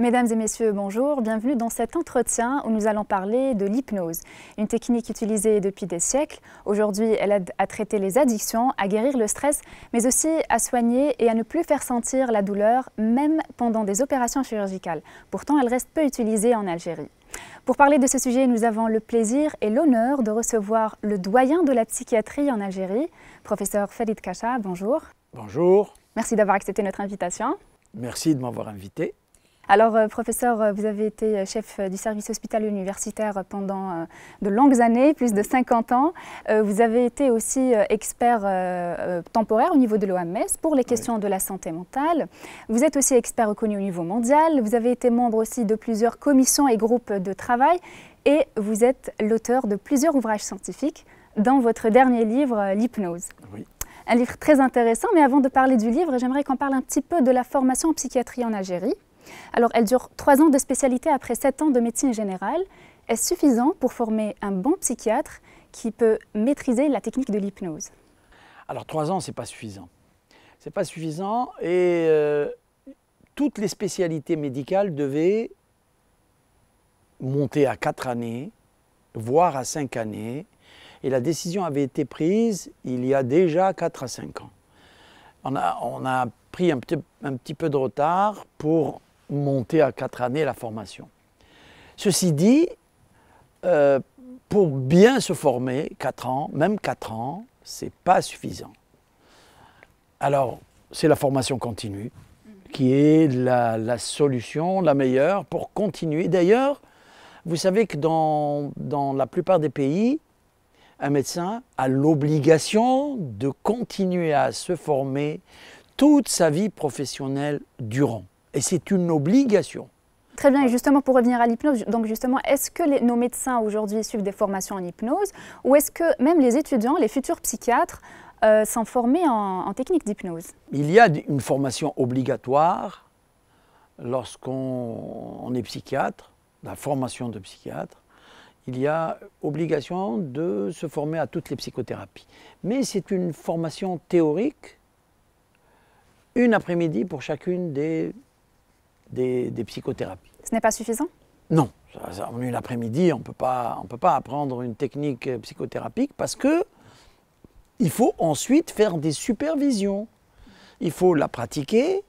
Mesdames et messieurs, bonjour, bienvenue dans cet entretien où nous allons parler de l'hypnose, une technique utilisée depuis des siècles. Aujourd'hui, elle aide à traiter les addictions, à guérir le stress, mais aussi à soigner et à ne plus faire sentir la douleur, même pendant des opérations chirurgicales. Pourtant, elle reste peu utilisée en Algérie. Pour parler de ce sujet, nous avons le plaisir et l'honneur de recevoir le doyen de la psychiatrie en Algérie, professeur Farid Kacha. Bonjour. Bonjour. Merci d'avoir accepté notre invitation. Merci de m'avoir invité. Alors, euh, professeur, euh, vous avez été euh, chef du service hospitalier universitaire pendant de longues années, plus de 50 ans. Vous avez été aussi expert temporaire au niveau de l'OMS pour les questions de la santé mentale. Vous êtes aussi expert reconnu au niveau mondial. Vous avez été membre aussi de plusieurs commissions et groupes de travail et vous êtes l'auteur de plusieurs ouvrages scientifiques dans votre dernier livre, L'hypnose. Oui. Un livre très intéressant, mais avant de parler du livre, j'aimerais qu'on parle un petit peu de la formation en psychiatrie en Algérie. Alors, elle dure trois ans de spécialité après 7 ans de médecine générale. Est-ce suffisant pour former un bon psychiatre qui peut maîtriser la technique de l'hypnose Alors, trois ans, ce n'est pas suffisant. Ce n'est pas suffisant et euh, toutes les spécialités médicales devaient monter à quatre années, voire à cinq années. Et la décision avait été prise il y a déjà quatre à 5 ans. On a, pris un petit peu de retard pour monter à quatre années la formation. Ceci dit, euh, pour bien se former, quatre ans, même quatre ans, c'est pas suffisant. Alors, c'est la formation continue qui est la, solution, la meilleure pour continuer. D'ailleurs, vous savez que dans, dans la plupart des pays, un médecin a l'obligation de continuer à se former toute sa vie professionnelle durant. Et c'est une obligation. Très bien, et justement pour revenir à l'hypnose, donc justement, est-ce que nos médecins aujourd'hui suivent des formations en hypnose ou est-ce que même les étudiants, les futurs psychiatres, euh, sont formés en technique d'hypnose Il y a une formation obligatoire lorsqu'on est psychiatre, la formation de psychiatre, il y a obligation de se former à toutes les psychothérapies. Mais c'est une formation théorique, une après-midi pour chacune des des, psychothérapies. Ce n'est pas suffisant Non. En une après-midi, on ne peut pas apprendre une technique euh, psychothérapique parce que il faut ensuite faire des supervisions. Il faut la pratiquer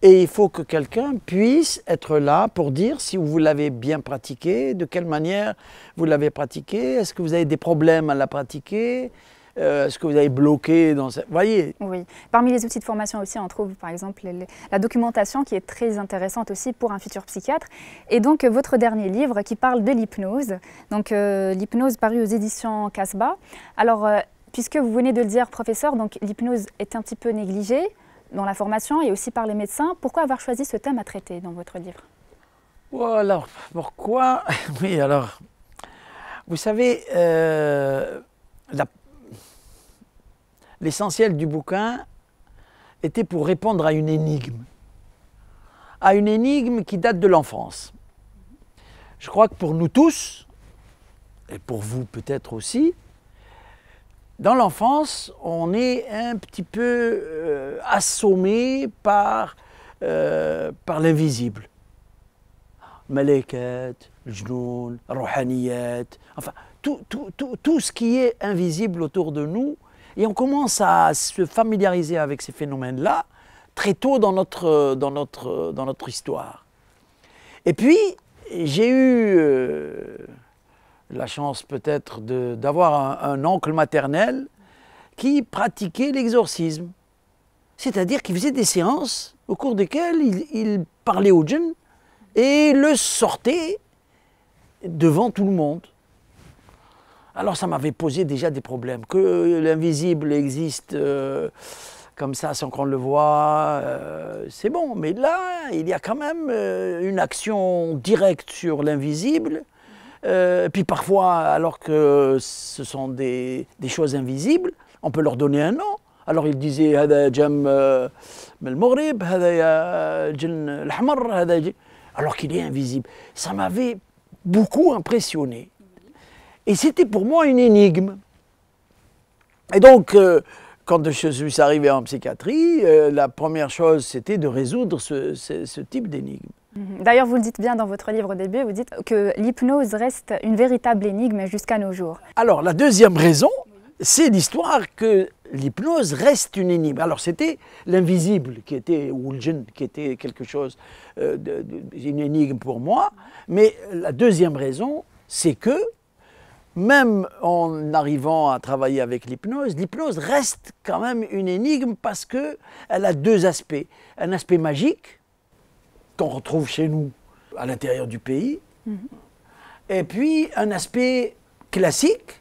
et il faut que quelqu'un puisse être là pour dire si vous l'avez bien pratiqué, de quelle manière vous l'avez pratiqué, est-ce que vous avez des problèmes à la pratiquer, euh, ce que vous avez bloqué dans ça. voyez Oui. Parmi les outils de formation aussi, on trouve par exemple la documentation qui est très intéressante aussi pour un futur psychiatre. Et donc euh, votre dernier livre qui parle de l'hypnose, donc euh, l'hypnose parue aux éditions Casbah. Alors, puisque vous venez de le dire, professeur, donc l'hypnose est un petit peu négligée dans la formation et aussi par les médecins. Pourquoi avoir choisi ce thème à traiter dans votre livre alors, pourquoi Oui, alors, vous savez, la l'essentiel du bouquin était pour répondre à une énigme, à une énigme qui date de l'enfance. Je crois que pour nous tous, et pour vous peut-être aussi, dans l'enfance, on est un petit peu euh, assommé par, euh, par l'invisible. Malekat, Jnoun, Rouhaniyat, enfin, tout, ce qui est invisible autour de nous et on commence à se familiariser avec ces phénomènes-là très tôt dans notre, dans notre, dans notre histoire. Et puis, j'ai eu euh, la chance peut-être d'avoir un, oncle maternel qui pratiquait l'exorcisme. C'est-à-dire qu'il faisait des séances au cours desquelles il, il parlait aux jeunes et le sortait devant tout le monde. Alors ça m'avait posé déjà des problèmes. Que l'invisible existe euh, comme ça sans qu'on le voit, euh, c'est bon. Mais là, il y a quand même euh, une action directe sur l'invisible. puis parfois, alors que ce sont des, des, choses invisibles, on peut leur donner un nom. Alors il disait, alors qu'il est invisible. Ça m'avait beaucoup impressionné. Et c'était pour moi une énigme. Et donc, euh, quand je suis arrivé en psychiatrie, euh, la première chose, c'était de résoudre ce, type d'énigme. Mhm. D'ailleurs, vous le dites bien dans votre livre au début, vous dites que l'hypnose reste une véritable énigme jusqu'à nos jours. Alors, la deuxième raison, c'est l'histoire que l'hypnose reste une énigme. Alors, c'était l'invisible qui était, ou le jeune qui était quelque chose, euh, énigme pour moi. Mais la deuxième raison, c'est que même en arrivant à travailler avec l'hypnose, l'hypnose reste quand même une énigme parce qu'elle a deux aspects. Un aspect magique, qu'on retrouve chez nous, à l'intérieur du pays, mhm. et puis un aspect classique,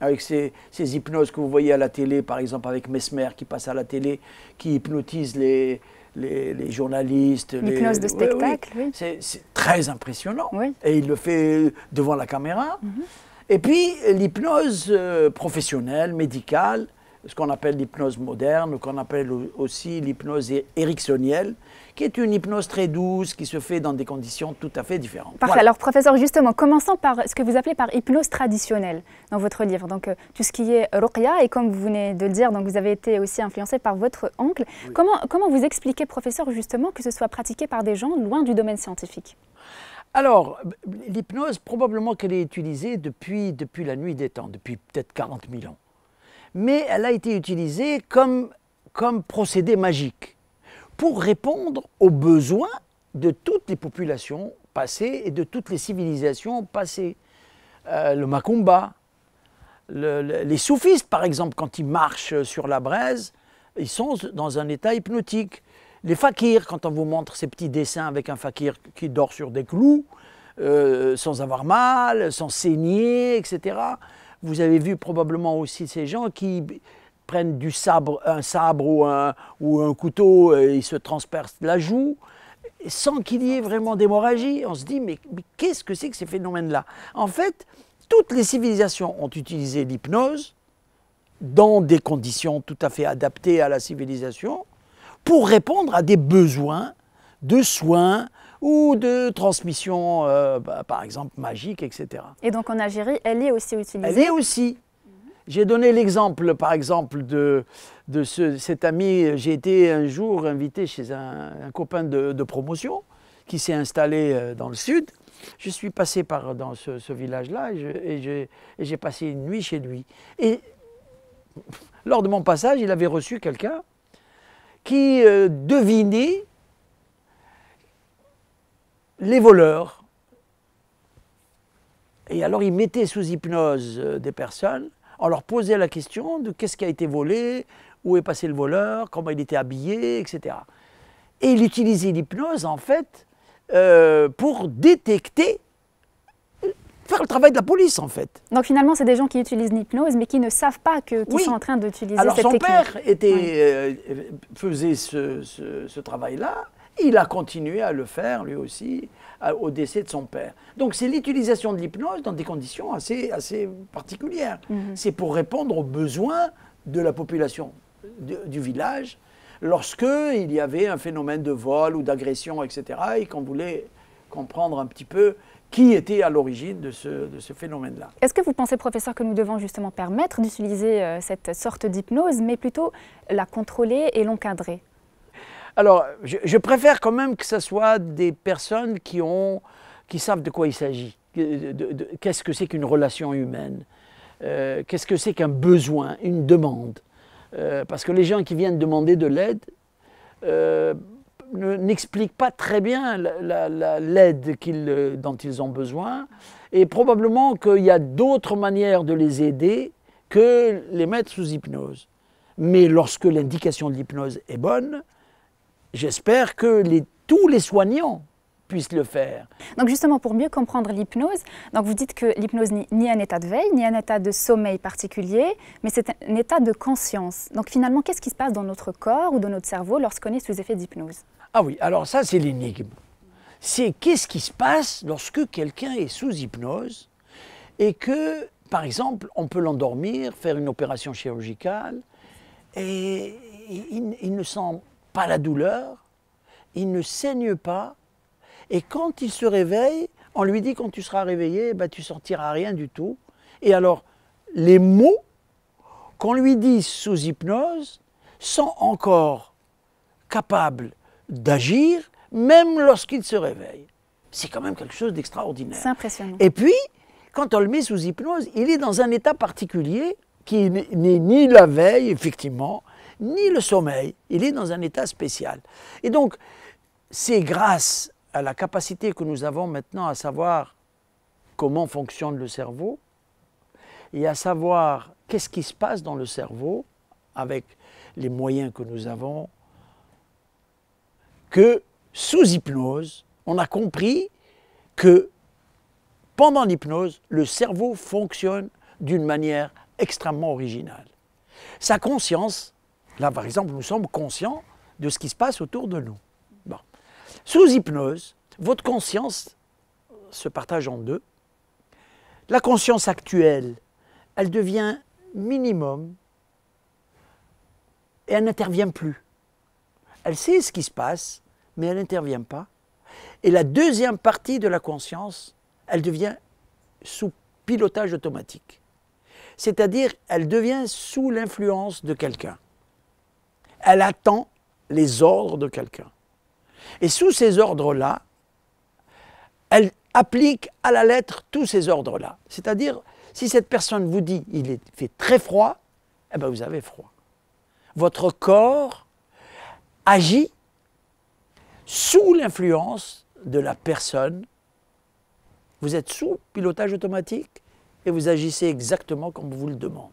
avec ces, hypnoses que vous voyez à la télé, par exemple avec Mesmer qui passe à la télé, qui hypnotise les, journalistes. L'hypnose de spectacle, oui. C'est très impressionnant. Et il le fait devant la caméra. Mhm. Et puis l'hypnose euh, professionnelle, médicale, ce qu'on appelle l'hypnose moderne, qu'on appelle aussi l'hypnose ericksonienne, qui est une hypnose très douce, qui se fait dans des conditions tout à fait différentes. Parfait. Alors, professeur, justement, commençons par ce que vous appelez par hypnose traditionnelle dans votre livre. Donc, euh, tout ce qui est ruqya, et comme vous venez de le dire, donc, vous avez été aussi influencé par votre oncle. Comment, comment vous expliquez, professeur, justement, que ce soit pratiqué par des gens loin du domaine scientifique alors, l'hypnose, probablement qu'elle est utilisée depuis, la nuit des temps, depuis peut-être 40 000 ans. Mais elle a été utilisée comme, procédé magique pour répondre aux besoins de toutes les populations passées et de toutes les civilisations passées. Euh, le macumba, les soufistes par exemple, quand ils marchent sur la braise, ils sont dans un état hypnotique. Les fakirs, quand on vous montre ces petits dessins avec un fakir qui dort sur des clous, euh, sans avoir mal, sans saigner, etc. Vous avez vu probablement aussi ces gens qui prennent du sabre, un sabre ou un, couteau, et ils se transpercent la joue, sans qu'il y ait vraiment d'hémorragie. On se dit, mais qu'est-ce que c'est que ces phénomènes-là En fait, toutes les civilisations ont utilisé l'hypnose dans des conditions tout à fait adaptées à la civilisation, pour répondre à des besoins de soins ou de transmission, euh, bah, par exemple, magique, etc. Et donc en Algérie, elle est aussi utilisée Elle est aussi. J'ai donné l'exemple, par exemple, de, de ce, cet ami. J'ai été un jour invité chez un, copain de, promotion qui s'est installé euh, dans le sud. Je suis passé par, dans ce village-là et j'ai passé une nuit chez lui. Et lors de mon passage, il avait reçu quelqu'un qui euh, devinait les voleurs. Et alors il mettait sous hypnose euh, des personnes, on leur posait la question de qu'est-ce qui a été volé, où est passé le voleur, comment il était habillé, etc. Et il utilisait l'hypnose en fait euh, pour détecter faire le travail de la police, en fait. Donc finalement, c'est des gens qui utilisent l'hypnose, mais qui ne savent pas qu'ils sont en train d'utiliser cette technique. Alors son père était, euh, faisait ce, ce, travail-là, il a continué à le faire, lui aussi, au décès de son père. Donc c'est l'utilisation de l'hypnose dans des conditions assez, assez particulières. Mhm. C'est pour répondre aux besoins de la population du village lorsque il y avait un phénomène de vol ou d'agression, etc., et qu'on voulait comprendre un petit peu qui était à l'origine de ce, phénomène-là. Est-ce que vous pensez, professeur, que nous devons justement permettre d'utiliser euh, cette sorte d'hypnose, mais plutôt la contrôler et l'encadrer Alors, je, préfère quand même que ce soit des personnes qui, ont, qui savent de quoi il s'agit. Qu'est-ce que c'est qu'une relation humaine euh, Qu'est-ce que c'est qu'un besoin, une demande euh, Parce que les gens qui viennent demander de l'aide, n'explique pas très bien l'aide euh, dont ils ont besoin. Et probablement qu'il y a d'autres manières de les aider que les mettre sous hypnose. Mais lorsque l'indication de l'hypnose est bonne, j'espère que tous les soignants puissent le faire. Donc justement, pour mieux comprendre l'hypnose, vous dites que l'hypnose n'est ni un état de veille, ni un état de sommeil particulier, mais c'est un état de conscience. Donc finalement, qu'est-ce qui se passe dans notre corps ou dans notre cerveau lorsqu'on est sous effet d'hypnose ah oui, alors ça c'est l'énigme. C'est qu'est-ce qui se passe lorsque quelqu'un est sous hypnose et que, par exemple, on peut l'endormir, faire une opération chirurgicale, et il, ne sent pas la douleur, il ne saigne pas, et quand il se réveille, on lui dit quand tu seras réveillé, ben, tu sortiras rien du tout. Et alors, les mots qu'on lui dit sous hypnose sont encore capables d'agir, même lorsqu'il se réveille. C'est quand même quelque chose d'extraordinaire. C'est impressionnant. Et puis, quand on le met sous hypnose, il est dans un état particulier qui n'est ni la veille, effectivement, ni le sommeil. Il est dans un état spécial. Et donc, c'est grâce à la capacité que nous avons maintenant à savoir comment fonctionne le cerveau et à savoir qu'est-ce qui se passe dans le cerveau avec les moyens que nous avons, que sous hypnose, on a compris que pendant l'hypnose, le cerveau fonctionne d'une manière extrêmement originale. Sa conscience, là par exemple, nous sommes conscients de ce qui se passe autour de nous. Bon. Sous hypnose, votre conscience se partage en deux. La conscience actuelle, elle devient minimum et elle n'intervient plus. Elle sait ce qui se passe, mais elle n'intervient pas. Et la deuxième partie de la conscience, elle devient sous pilotage automatique. C'est-à-dire, elle devient sous l'influence de quelqu'un. Elle attend les ordres de quelqu'un. Et sous ces ordres-là, elle applique à la lettre tous ces ordres-là. C'est-à-dire, si cette personne vous dit il fait très froid, eh bien vous avez froid. Votre corps agit sous l'influence de la personne. Vous êtes sous pilotage automatique et vous agissez exactement comme vous le demande.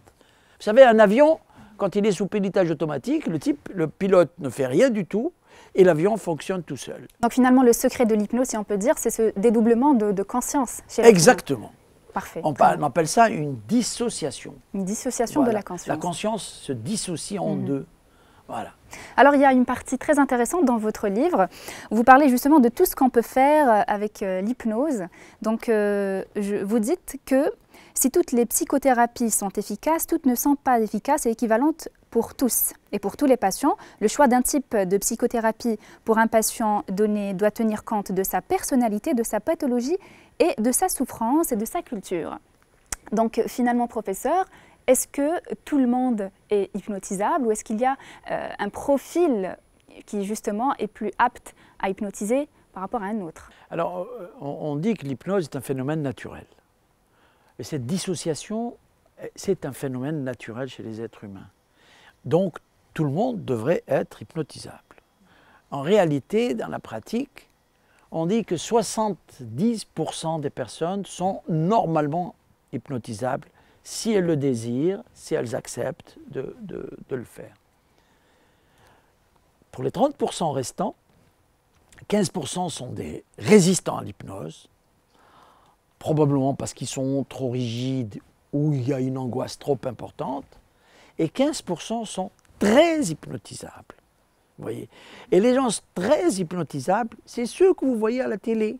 Vous savez, un avion, quand il est sous pilotage automatique, le type, le pilote ne fait rien du tout et l'avion fonctionne tout seul. Donc finalement, le secret de l'hypnose, si on peut dire, c'est ce dédoublement de, conscience chez Exactement. Parfait. On, appelle ça une dissociation. Une dissociation de la conscience. La conscience se dissocie en mhm. deux. Alors il y a une partie très intéressante dans votre livre. vous parlez justement de tout ce qu'on peut faire euh, avec euh, l'hypnose. Donc euh, je, vous dites que si toutes les psychothérapies sont efficaces, toutes ne sont pas efficaces et équivalentes pour tous et pour tous les patients. Le choix d'un type de psychothérapie pour un patient donné doit tenir compte de sa personnalité, de sa pathologie et de sa souffrance et de sa culture. Donc finalement, professeur, est-ce que tout le monde est hypnotisable ou est-ce qu'il y a euh, un profil qui justement est plus apte à hypnotiser par rapport à un autre Alors, euh, on dit que l'hypnose est un phénomène naturel. Et cette dissociation, eh, c'est un phénomène naturel chez les êtres humains. Donc, tout le monde devrait être hypnotisable. En réalité, dans la pratique, on dit que 70% des personnes sont normalement hypnotisables si elles le désirent, si elles acceptent de, le faire. Pour les 30% restants, 15% sont des résistants à l'hypnose, probablement parce qu'ils sont trop rigides ou il y a une angoisse trop importante, et 15% sont très hypnotisables. Voyez. Et les gens très hypnotisables, c'est ceux que vous voyez à la télé,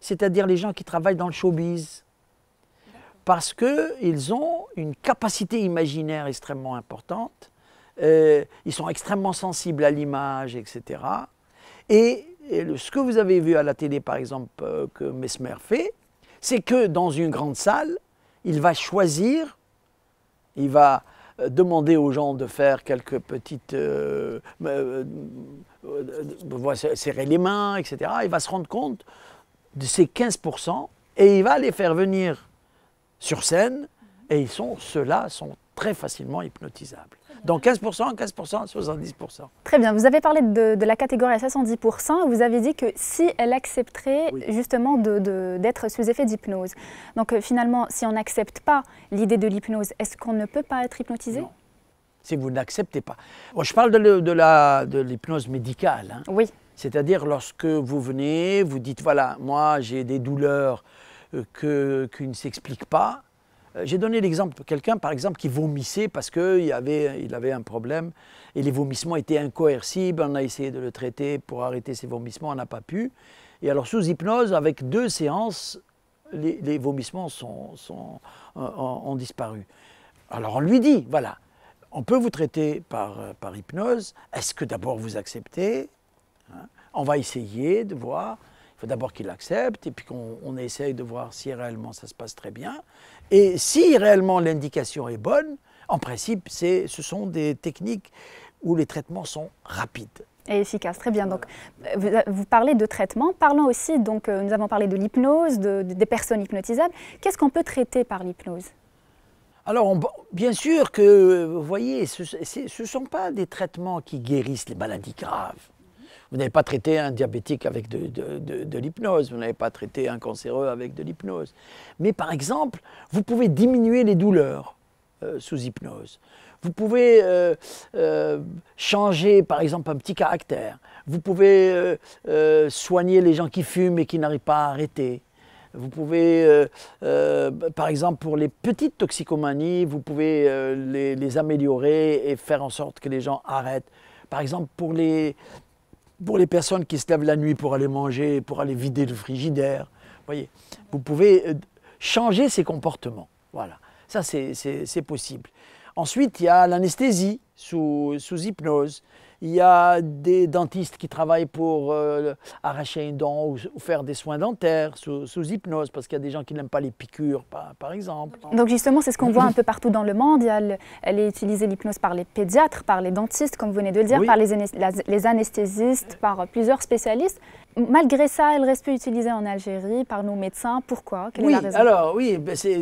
c'est-à-dire les gens qui travaillent dans le showbiz, parce qu'ils ont une capacité imaginaire extrêmement importante, euh, ils sont extrêmement sensibles à l'image, etc. Et, ce que vous avez vu à la télé, par exemple, euh, que Mesmer fait, c'est que dans une grande salle, il va choisir, il va euh, demander aux gens de faire quelques petites... serrer les mains, etc. Il va se rendre compte de ces 15% et il va les faire venir sur scène et ils sont, ceux-là sont très facilement hypnotisables. Donc 15%, 15%, 70%. Très bien. Vous avez parlé de, la catégorie à 70%. Vous avez dit que si elle accepterait justement d'être sous effet d'hypnose. Donc euh, finalement, si on n'accepte pas l'idée de l'hypnose, est-ce qu'on ne peut pas être hypnotisé non. Si vous n'acceptez pas. Bon, je parle de l'hypnose médicale. Hein. Oui. C'est-à-dire lorsque vous venez, vous dites, voilà, moi j'ai des douleurs que, qui ne s'explique pas. Euh, j'ai donné l'exemple de quelqu'un, par exemple, qui vomissait parce qu'il avait, il avait un problème et les vomissements étaient incoercibles. On a essayé de le traiter pour arrêter ses vomissements, on n'a pas pu. Et alors, sous hypnose, avec deux séances, les, vomissements sont, euh, ont, disparu. Alors, on lui dit voilà, on peut vous traiter par, euh, par hypnose. Est-ce que d'abord vous acceptez hein On va essayer de voir faut d'abord qu'il accepte et puis qu'on essaye de voir si réellement ça se passe très bien. Et si réellement l'indication est bonne, en principe, ce sont des techniques où les traitements sont rapides. Et efficaces, très bien. Donc, vous, parlez de traitements. Parlons aussi, donc, euh, nous avons parlé de l'hypnose, des personnes hypnotisables. Qu'est-ce qu'on peut traiter par l'hypnose Alors, bien sûr que, vous voyez, ce ne sont pas des traitements qui guérissent les maladies graves. Vous n'avez pas traité un diabétique avec de, l'hypnose, vous n'avez pas traité un cancéreux avec de l'hypnose. Mais par exemple, vous pouvez diminuer les douleurs euh, sous hypnose. Vous pouvez euh, euh, changer, par exemple, un petit caractère. Vous pouvez soigner les gens qui fument et qui n'arrivent pas à arrêter. Vous pouvez, par exemple, pour les petites toxicomanies, vous pouvez les, améliorer et faire en sorte que les gens arrêtent. Par exemple, pour les, pour les personnes qui se lèvent la nuit pour aller manger, pour aller vider le frigidaire, voyez, vous pouvez euh, changer ces comportements. Voilà, ça c'est possible. Ensuite, il y a l'anesthésie sous, hypnose. Il y a des dentistes qui travaillent pour euh, arracher une dent ou, faire des soins dentaires sous, hypnose, parce qu'il y a des gens qui n'aiment pas les piqûres, par, par exemple. Donc justement, c'est ce qu'on voit un peu partout dans le monde. Il elle est utilisée l'hypnose par les pédiatres, par les dentistes, comme vous venez de le dire, par les, les anesthésistes, par euh, plusieurs spécialistes. Malgré ça, elle reste peu utilisée en Algérie par nos médecins. Pourquoi Quelle est la raison alors oui, ben, c'est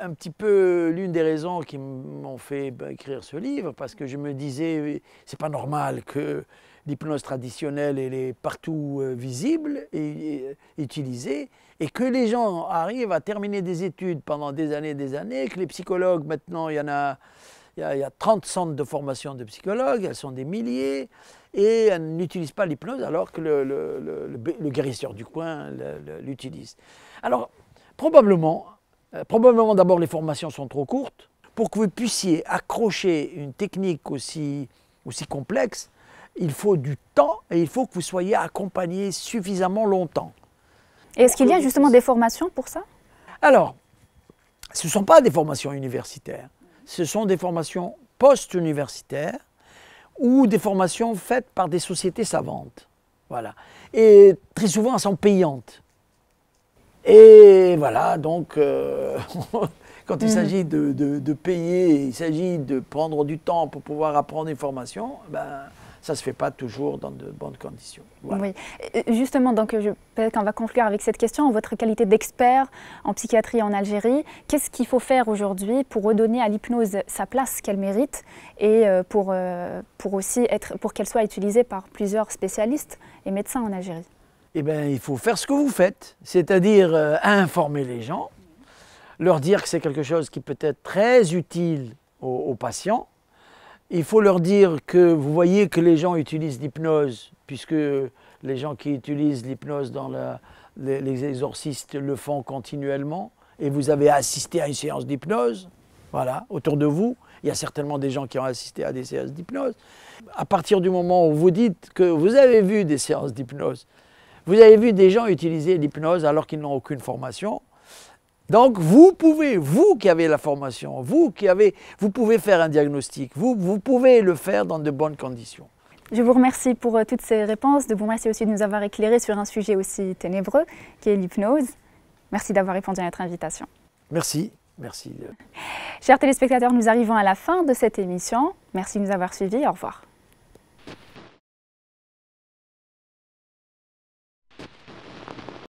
un petit peu l'une des raisons qui m'ont fait bah, écrire ce livre, parce que je me disais, euh, c'est pas normal que l'hypnose traditionnelle, elle est partout euh, visible et, utilisée, et que les gens arrivent à terminer des études pendant des années et des années, que les psychologues, maintenant, il y en a, il y a, 30 centres de formation de psychologues, elles sont des milliers, et elles n'utilisent pas l'hypnose alors que le, le, guérisseur du coin l'utilise. Alors, probablement, euh, probablement d'abord les formations sont trop courtes, pour que vous puissiez accrocher une technique aussi, aussi complexe, il faut du temps et il faut que vous soyez accompagné suffisamment longtemps. Est-ce qu'il y a justement des formations pour ça Alors, ce ne sont pas des formations universitaires, ce sont des formations post-universitaires ou des formations faites par des sociétés savantes. Voilà. Et très souvent, elles sont payantes. Et voilà, donc euh, Quand il mhm. s'agit de, de, payer, il s'agit de prendre du temps pour pouvoir apprendre une formation, ben, ça ne se fait pas toujours dans de bonnes conditions. Oui, justement, donc peut-être qu'on va conclure avec cette question. En votre qualité d'expert en psychiatrie en Algérie, qu'est-ce qu'il faut faire aujourd'hui pour redonner à l'hypnose sa place qu'elle mérite et euh, pour, euh, pour aussi être, pour qu'elle soit utilisée par plusieurs spécialistes et médecins en Algérie Eh bien, il faut faire ce que vous faites, c'est-à-dire euh, informer les gens, leur dire que c'est quelque chose qui peut être très utile aux, patients. Il faut leur dire que vous voyez que les gens utilisent l'hypnose, puisque les gens qui utilisent l'hypnose dans les, les, exorcistes le font continuellement, et vous avez assisté à une séance d'hypnose, voilà, autour de vous. Il y a certainement des gens qui ont assisté à des séances d'hypnose. À partir du moment où vous dites que vous avez vu des séances d'hypnose, vous avez vu des gens utiliser l'hypnose alors qu'ils n'ont aucune formation, donc vous pouvez, vous qui avez la formation, vous qui avez, vous pouvez faire un diagnostic, vous, vous pouvez le faire dans de bonnes conditions. Je vous remercie pour euh, toutes ces réponses, de vous remercier aussi de nous avoir éclairés sur un sujet aussi ténébreux qui est l'hypnose. Merci d'avoir répondu à notre invitation. Merci, merci. Chers téléspectateurs, nous arrivons à la fin de cette émission. Merci de nous avoir suivis. Au revoir.